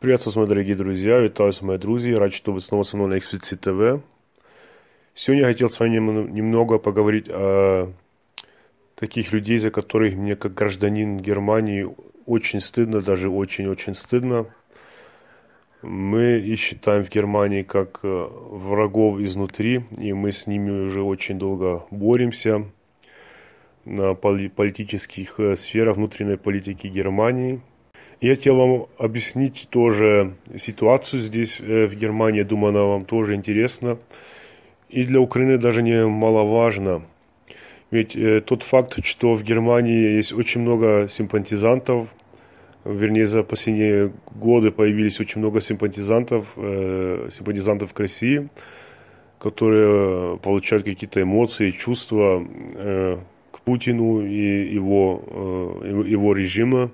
Приветствую, мои дорогие друзья, витаю с мои друзья, рад, что вы снова со мной на Explicit ТВ. Сегодня я хотел с вами немного поговорить о таких людей, за которых мне как гражданин Германии очень стыдно, даже очень-очень стыдно. Мы и считаем в Германии как э, врагов изнутри, и мы с ними уже очень долго боремся на политических э, сферах внутренней политики Германии – я хотел вам объяснить тоже ситуацию здесь, э, в Германии. Думаю, она вам тоже интересна. И для Украины даже не маловажно. Ведь э, тот факт, что в Германии есть очень много симпатизантов, вернее, за последние годы появились очень много симпатизантов, э, симпатизантов к России, которые получают какие-то эмоции, чувства э, к Путину и его, э, его режима.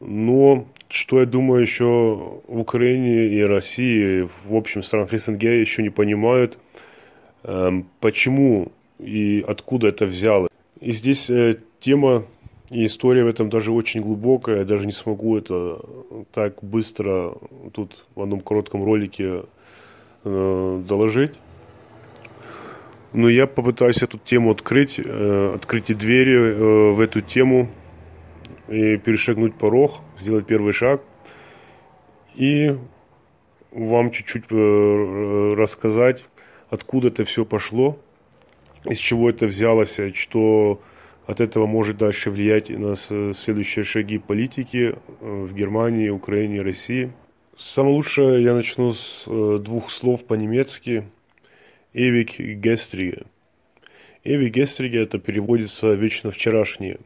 Но что я думаю еще в Украине и России, в общем странах СНГ еще не понимают, эм, почему и откуда это взяло. И здесь э, тема и история в этом даже очень глубокая, я даже не смогу это так быстро тут в одном коротком ролике э, доложить. Но я попытаюсь эту тему открыть, э, открыть и двери в эту тему – и перешагнуть порог, сделать первый шаг и вам чуть-чуть э, рассказать, откуда это все пошло, из чего это взялось, что от этого может дальше влиять на следующие шаги политики э, в Германии, Украине, России. Самое лучшее я начну с э, двух слов по-немецки. Эвик Гестрige. Эвик Гестрige это переводится вечно вчерашнее.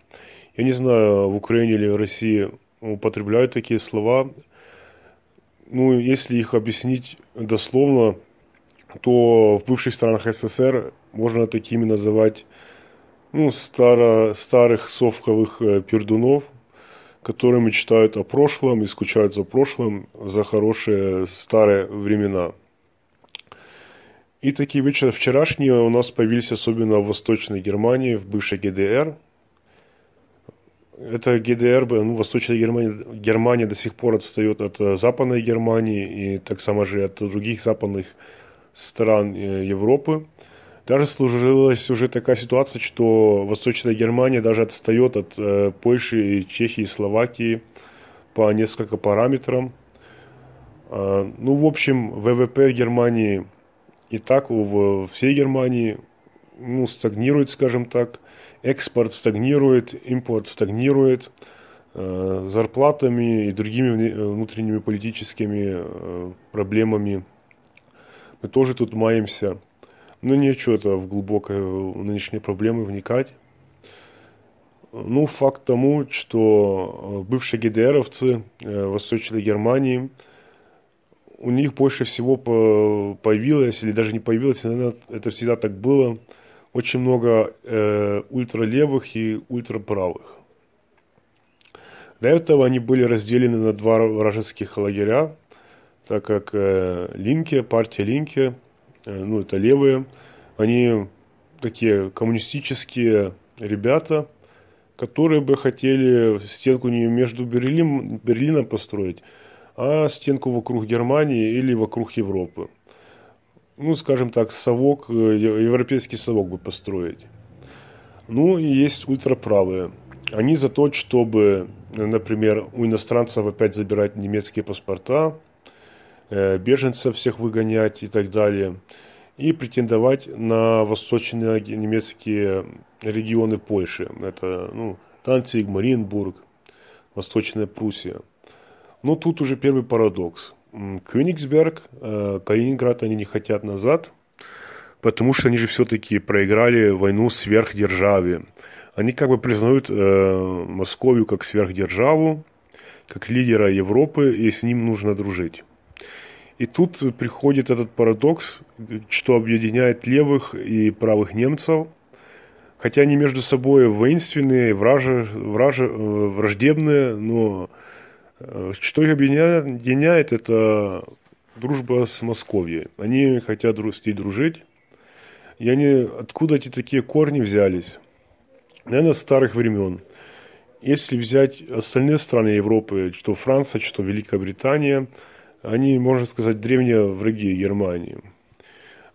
Я не знаю, в Украине или в России употребляют такие слова. Ну, если их объяснить дословно, то в бывших странах СССР можно такими называть ну, старо, старых совковых э, пердунов, которые мечтают о прошлом и скучают за прошлым, за хорошие старые времена. И такие вечера вчерашние у нас появились особенно в Восточной Германии, в бывшей ГДР, это ГДР, ну, Восточная Германия, Германия до сих пор отстает от э, Западной Германии и так само же от других западных стран э, Европы. Даже служилась уже такая ситуация, что Восточная Германия даже отстает от э, Польши, Чехии, Словакии по несколько параметрам. Э, ну, в общем, ВВП в Германии и так, у всей Германии, ну, стагнирует, скажем так – экспорт стагнирует, импорт стагнирует, э, зарплатами и другими э, внутренними политическими э, проблемами мы тоже тут маемся. Но нечего это в глубокие нынешние проблемы вникать. Ну, факт тому, что бывшие ГДРовцы Восточной Германии, у них больше всего появилось, или даже не появилось, наверное, это всегда так было – очень много э, ультралевых и ультраправых. До этого они были разделены на два вражеских лагеря, так как э, Линки, партия Линки, э, ну это левые, они такие коммунистические ребята, которые бы хотели стенку не между Берлин, Берлином построить, а стенку вокруг Германии или вокруг Европы ну, скажем так, совок, э, европейский совок бы построить. Ну, и есть ультраправые. Они за то, чтобы, э, например, у иностранцев опять забирать немецкие паспорта, э, беженцев всех выгонять и так далее, и претендовать на восточные немецкие регионы Польши. Это ну, Танциг, Маринбург, Восточная Пруссия. Но тут уже первый парадокс – Кёнигсберг, э, Калининград они не хотят назад, потому что они же все-таки проиграли войну сверхдержаве. Они как бы признают э, Московию как сверхдержаву, как лидера Европы, и с ним нужно дружить. И тут приходит этот парадокс, что объединяет левых и правых немцев, хотя они между собой воинственные, враже, враже, э, враждебные, но Э, что их объединяет, это дружба с Московией. Они хотят с ней дружить. И они, откуда эти такие корни взялись? Наверное, с старых времен. Если взять остальные страны Европы, что Франция, что Великобритания, они, можно сказать, древние враги Германии.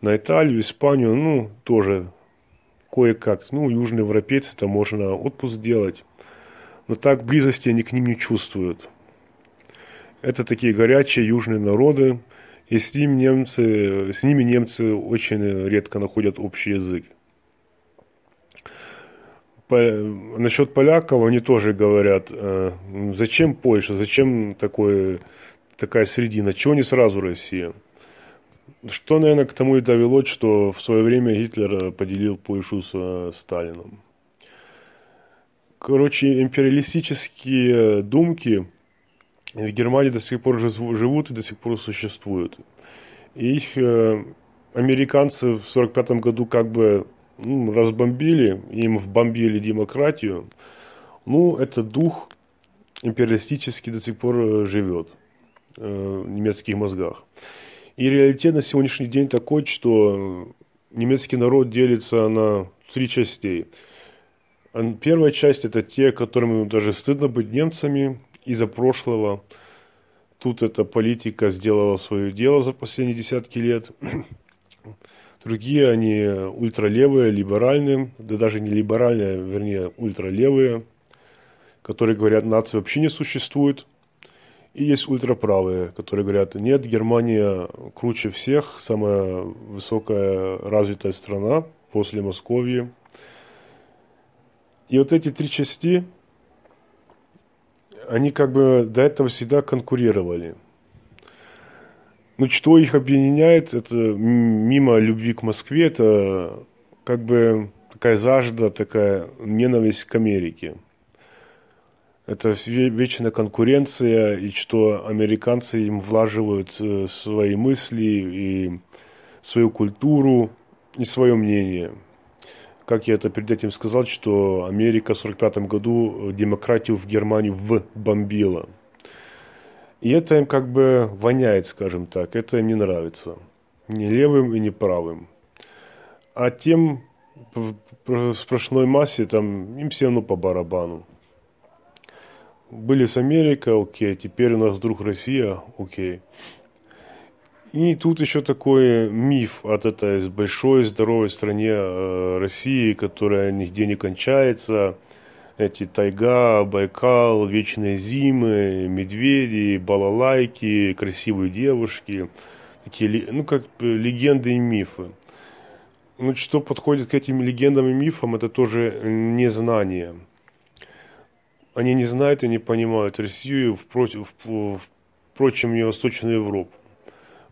На Италию, Испанию, ну, тоже кое-как. Ну, южные европейцы, там можно отпуск делать. Но так близости они к ним не чувствуют. Это такие горячие южные народы, и с, ним немцы, с ними немцы очень редко находят общий язык. По, насчет поляков они тоже говорят, э, зачем Польша, зачем такое такая средина, чего не сразу Россия. Что, наверное, к тому и довело, что в свое время Гитлер поделил Польшу с Сталином. Короче, империалистические думки в Германии до сих пор живут и до сих пор существуют. Их э, американцы в 1945 году как бы ну, разбомбили, им вбомбили демократию. Ну, этот дух империалистически до сих пор э, живет э, в немецких мозгах. И реалитет на сегодняшний день такой, что немецкий народ делится на три частей. Первая часть – это те, которым даже стыдно быть немцами, из-за прошлого. Тут эта политика сделала свое дело за последние десятки лет. Другие, они ультралевые, либеральные, да даже не либеральные, а, вернее, ультралевые, которые говорят, нации вообще не существует. И есть ультраправые, которые говорят, нет, Германия круче всех, самая высокая развитая страна после Московии. И вот эти три части, они как бы до этого всегда конкурировали. Ну, что их объединяет, это мимо любви к Москве, это как бы такая зажда, такая ненависть к Америке. Это вечная конкуренция, и что американцы им влаживают э, свои мысли и свою культуру и свое мнение – как я это перед этим сказал, что Америка в 1945 году э, демократию в Германию вбомбила. И это им как бы воняет, скажем так, это им не нравится. Ни левым и ни правым. А тем в прошлой массе там им все равно по барабану. Были с Америка, окей, теперь у нас вдруг Россия, окей. И тут еще такой миф от этой большой здоровой стране э, России, которая нигде не кончается. Эти тайга, Байкал, вечные зимы, медведи, балалайки, красивые девушки. Такие, ну, как легенды и мифы. Ну, что подходит к этим легендам и мифам, это тоже незнание. Они не знают и не понимают Россию, впрочем, впрочем, Восточную Европу.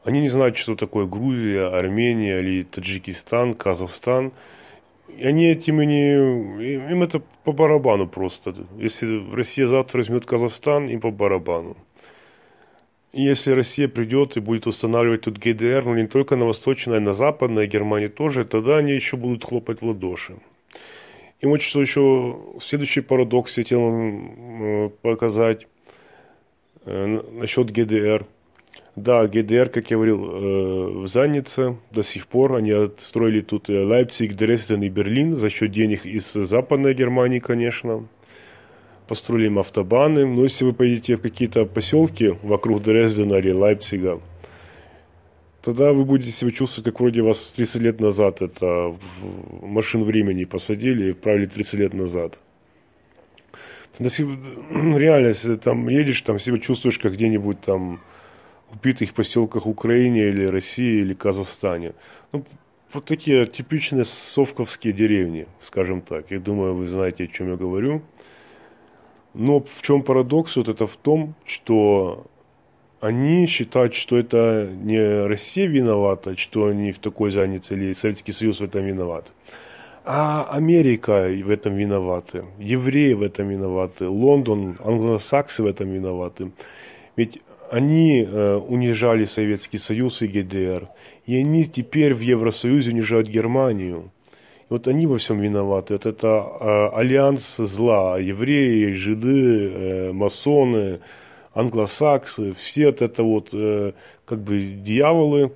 Они не знают, что такое Грузия, Армения или Таджикистан, Казахстан. И они этим и не... Им это по барабану просто. Если Россия завтра возьмет Казахстан, им по барабану. И если Россия придет и будет устанавливать тут ГДР, но не только на Восточной, а на Западной Германии тоже, тогда они еще будут хлопать в ладоши. И вот что еще следующий парадокс я хотел вам показать э, насчет ГДР – да, ГДР, как я говорил, э, в заднице до сих пор. Они отстроили тут э, Лайпциг, Дрезден и Берлин за счет денег из Западной Германии, конечно. Построили им автобаны. Но ну, если вы поедете в какие-то поселки вокруг Дрездена или Лайпцига, тогда вы будете себя чувствовать, как вроде вас 30 лет назад это в машин времени посадили и отправили 30 лет назад. Тогда реальность, э, там едешь, там себя чувствуешь, как где-нибудь там убитых поселках Украины или России или Казахстане. Ну, вот такие типичные совковские деревни, скажем так. Я думаю, вы знаете, о чем я говорю. Но в чем парадокс? Вот это в том, что они считают, что это не Россия виновата, что они в такой занятии или Советский Союз в этом виноват. А Америка в этом виноваты, евреи в этом виноваты, Лондон, англосаксы в этом виноваты. Ведь они э, унижали Советский Союз и ГДР, и они теперь в Евросоюзе унижают Германию. И вот они во всем виноваты. Это, это э, альянс зла. Евреи, жиды, э, масоны, англосаксы, все вот это вот э, как бы дьяволы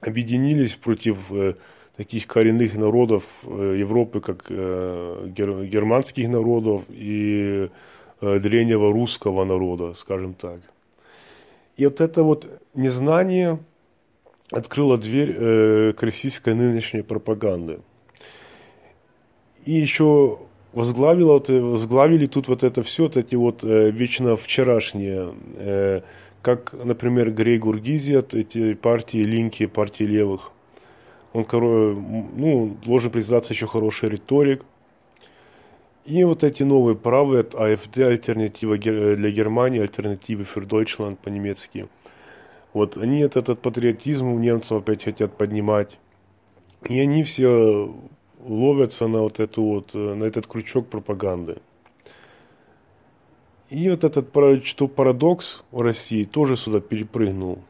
объединились против э, таких коренных народов э, Европы, как э, гер, германских народов и э, древнего русского народа, скажем так. И вот это вот незнание открыло дверь э, к российской нынешней пропаганды. И еще возглавило, вот, э, возглавили тут вот это все, вот эти вот э, вечно вчерашние, э, как, например, Грей от эти партии линки, партии левых. Он, ну, должен признаться, еще хороший риторик – и вот эти новые правые АФД, альтернатива э, для Германии, альтернатива für Deutschland по-немецки. Вот они этот, этот патриотизм у немцев опять хотят поднимать. И они все ловятся на вот эту вот, э, на этот крючок пропаганды. И вот этот что парадокс в России тоже сюда перепрыгнул.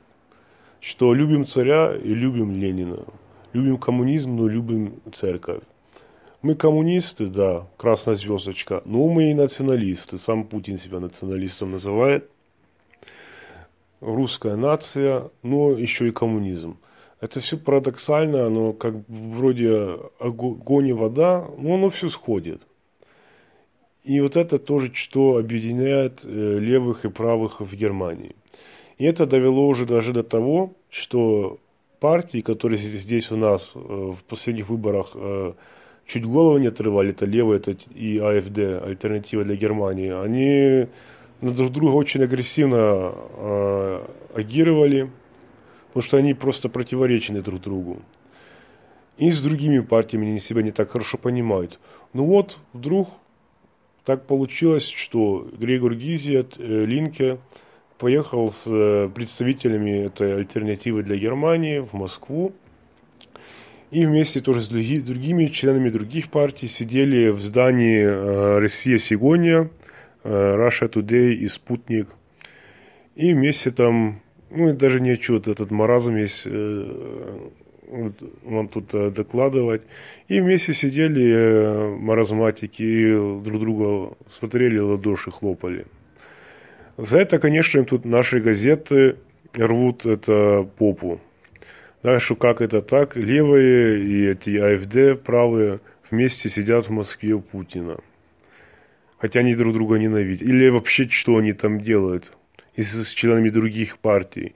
Что любим царя и любим Ленина. Любим коммунизм, но любим церковь. Мы коммунисты, да, красная звездочка, но ну, мы и националисты. Сам Путин себя националистом называет. Русская нация, но еще и коммунизм. Это все парадоксально, оно как вроде огонь и вода, но оно все сходит. И вот это тоже, что объединяет э, левых и правых в Германии. И это довело уже даже до того, что партии, которые здесь у нас э, в последних выборах э, чуть голову не отрывали, это левый, это и АФД, альтернатива для Германии, они на друг друга очень агрессивно э, агировали, потому что они просто противоречены друг другу. И с другими партиями они себя не так хорошо понимают. Ну вот, вдруг так получилось, что Грегор Гизиат, э, Линке, поехал с э, представителями этой альтернативы для Германии в Москву и вместе тоже с другими членами других партий сидели в здании э, «Россия сегодня», э, «Russia Today» и «Спутник». И вместе там, ну, это даже нечего, вот этот маразм есть, э, вот, вам тут докладывать. И вместе сидели маразматики, и друг друга смотрели, ладоши хлопали. За это, конечно, им тут наши газеты рвут это попу. Так что как это так, левые и эти АФД, правые, вместе сидят в Москве у Путина. Хотя они друг друга ненавидят. Или вообще, что они там делают И с членами других партий.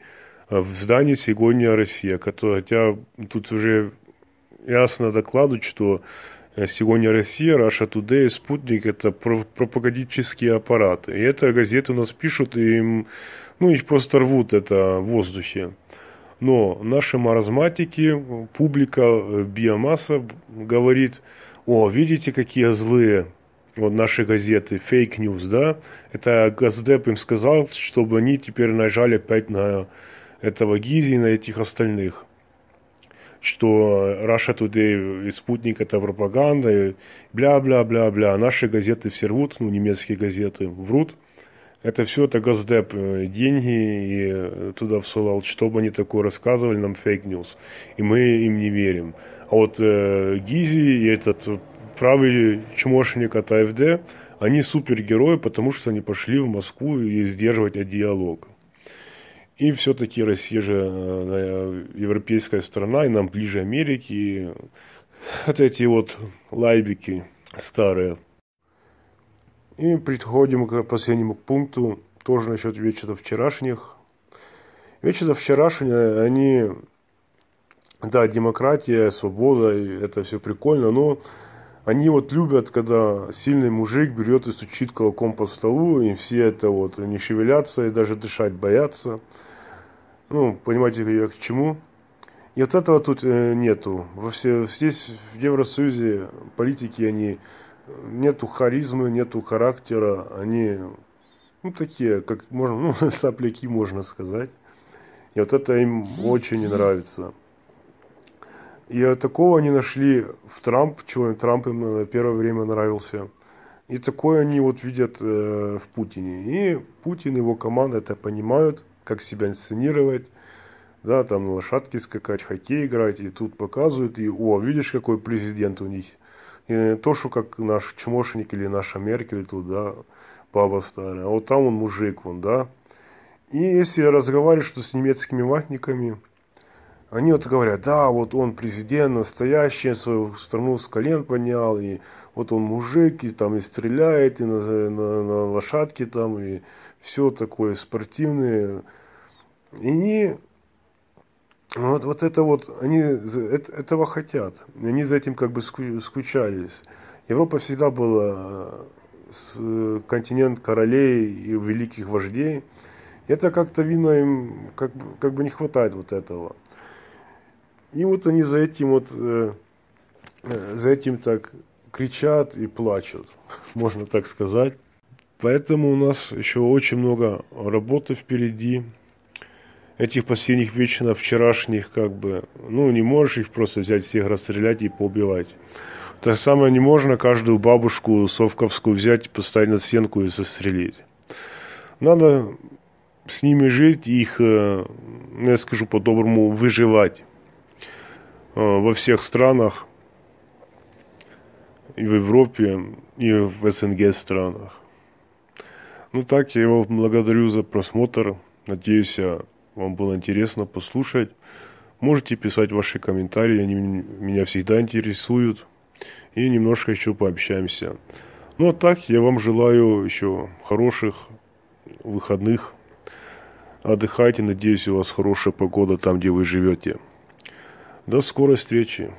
А в здании сегодня Россия, хотя тут уже ясно докладу, что э, сегодня Россия, Russia Today, Спутник – это пропагандические аппараты. И это газеты у нас пишут, и им, ну, их просто рвут это в воздухе. Но наши маразматики, публика, э, биомасса говорит, о, видите, какие злые вот наши газеты, фейк news, да, это Газдеп им сказал, чтобы они теперь нажали опять на этого Гизи и на этих остальных что Russia Today и спутник это пропаганда, бля-бля-бля-бля. Наши газеты все рвут, ну, немецкие газеты врут. Это все это Госдеп э, деньги и э, туда всылал, что бы они такое рассказывали нам фейк-ньюс. И мы им не верим. А вот э, Гизи и этот правый чмошник от АФД, они супергерои, потому что они пошли в Москву и сдерживать диалог. И все-таки Россия же э, европейская страна, и нам ближе Америки. Э, вот эти вот лайбики старые – и приходим к последнему пункту, тоже насчет вечера вчерашних. Вечера вчерашние, они, да, демократия, свобода, это все прикольно, но они вот любят, когда сильный мужик берет и стучит кулаком по столу, и все это вот не шевелятся и даже дышать боятся. Ну, понимаете, я к чему. И от этого тут э, нету. Во все, здесь в Евросоюзе политики, они нету харизмы, нету характера, они ну, такие, как можно, ну, сопляки, можно сказать. И вот это им очень не нравится. И такого они нашли в Трамп, чего Трамп им на э, первое время нравился. И такое они вот видят э, в Путине. И Путин, его команда это понимают, как себя инсценировать. Да, там на лошадке скакать, хоккей играть, и тут показывают, и о, видишь, какой президент у них – и то, что как наш чмошник или наша Меркель тут, да, баба старая. А вот там он мужик, он, да. И если я разговариваю что с немецкими ватниками, они вот говорят, да, вот он президент настоящий, свою страну с колен поднял, и вот он мужик, и там и стреляет, и на, на, на лошадке там, и все такое спортивное. И они вот, вот это вот, они этого хотят. Они за этим как бы скучались. Европа всегда была э, континент королей и великих вождей. Это как-то видно им, как, как бы не хватает вот этого. И вот они за этим вот, э, э, за этим так кричат и плачут, можно так сказать. Поэтому у нас еще очень много работы впереди этих последних вечно вчерашних, как бы, ну, не можешь их просто взять всех, расстрелять и поубивать. Так самое не можно каждую бабушку совковскую взять, поставить на стенку и застрелить. Надо с ними жить, их, э, я скажу по-доброму, выживать э, во всех странах, и в Европе, и в СНГ странах. Ну так, я его благодарю за просмотр. Надеюсь, вам было интересно послушать. Можете писать ваши комментарии, они меня всегда интересуют. И немножко еще пообщаемся. Ну а так, я вам желаю еще хороших выходных. Отдыхайте, надеюсь, у вас хорошая погода там, где вы живете. До скорой встречи.